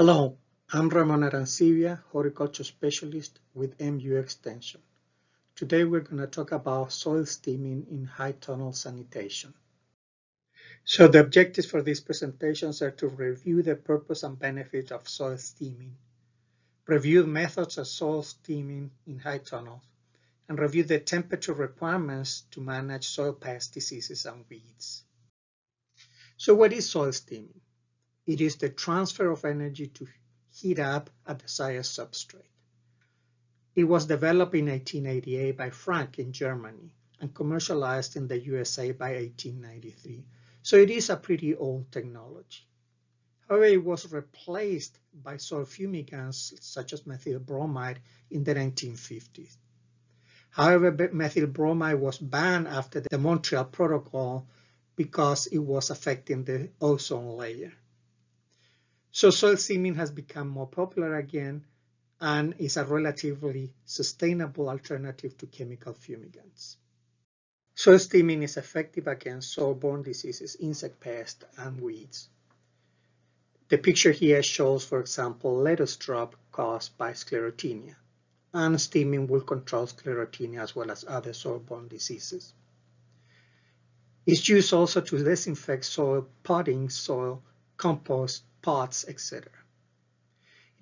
Hello, I'm Ramon Arancibia, horticulture specialist with MU Extension. Today we're going to talk about soil steaming in high tunnel sanitation. So the objectives for these presentations are to review the purpose and benefits of soil steaming, review methods of soil steaming in high tunnels, and review the temperature requirements to manage soil pest diseases and weeds. So what is soil steaming? It is the transfer of energy to heat up a desired substrate. It was developed in 1888 by Frank in Germany and commercialized in the USA by 1893. So it is a pretty old technology. However, it was replaced by sulfumigants such as methyl bromide in the 1950s. However, methyl bromide was banned after the Montreal Protocol because it was affecting the ozone layer. So soil steaming has become more popular again and is a relatively sustainable alternative to chemical fumigants. Soil steaming is effective against soil-borne diseases, insect pests, and weeds. The picture here shows, for example, lettuce drop caused by sclerotinia, and steaming will control sclerotinia as well as other soil-borne diseases. It's used also to disinfect soil, potting soil, compost, etc.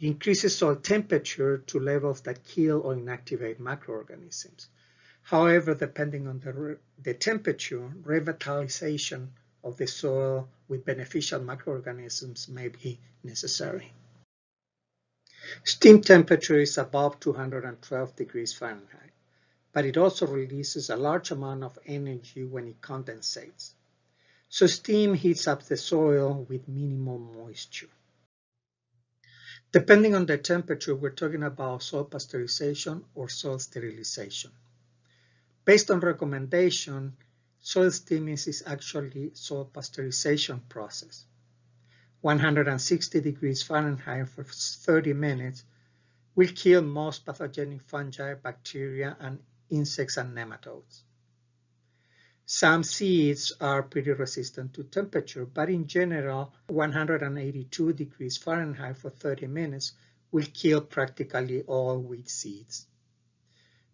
It increases soil temperature to levels that kill or inactivate microorganisms. However, depending on the, the temperature, revitalization of the soil with beneficial microorganisms may be necessary. Steam temperature is above 212 degrees Fahrenheit, but it also releases a large amount of energy when it condensates so steam heats up the soil with minimal moisture. Depending on the temperature, we're talking about soil pasteurization or soil sterilization. Based on recommendation, soil steaming is actually soil pasteurization process. 160 degrees Fahrenheit for 30 minutes will kill most pathogenic fungi, bacteria, and insects and nematodes. Some seeds are pretty resistant to temperature, but in general, 182 degrees Fahrenheit for 30 minutes will kill practically all wheat seeds.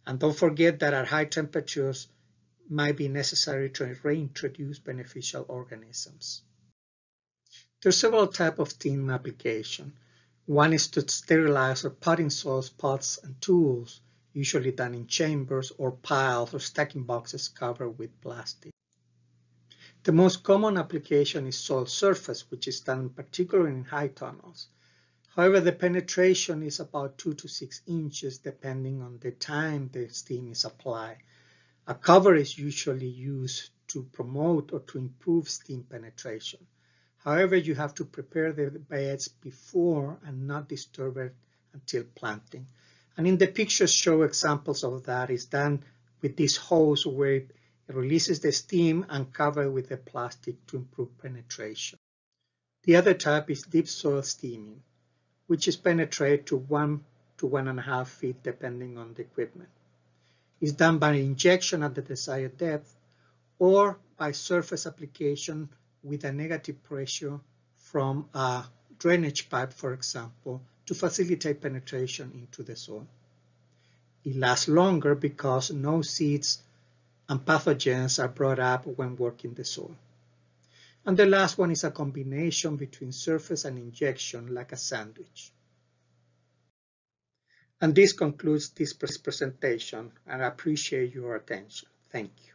And don't forget that at high temperatures might be necessary to reintroduce beneficial organisms. There are several types of tin application. One is to sterilize or potting soils, pots, and tools usually done in chambers or piles or stacking boxes covered with plastic. The most common application is soil surface, which is done particularly in high tunnels. However, the penetration is about 2 to 6 inches depending on the time the steam is applied. A cover is usually used to promote or to improve steam penetration. However, you have to prepare the beds before and not disturb it until planting. And in the pictures show examples of that is done with this hose where it releases the steam and covered with the plastic to improve penetration. The other type is deep soil steaming, which is penetrated to one to one and a half feet depending on the equipment. It's done by injection at the desired depth or by surface application with a negative pressure from a drainage pipe, for example, to facilitate penetration into the soil. It lasts longer because no seeds and pathogens are brought up when working the soil. And the last one is a combination between surface and injection like a sandwich. And this concludes this presentation and I appreciate your attention. Thank you.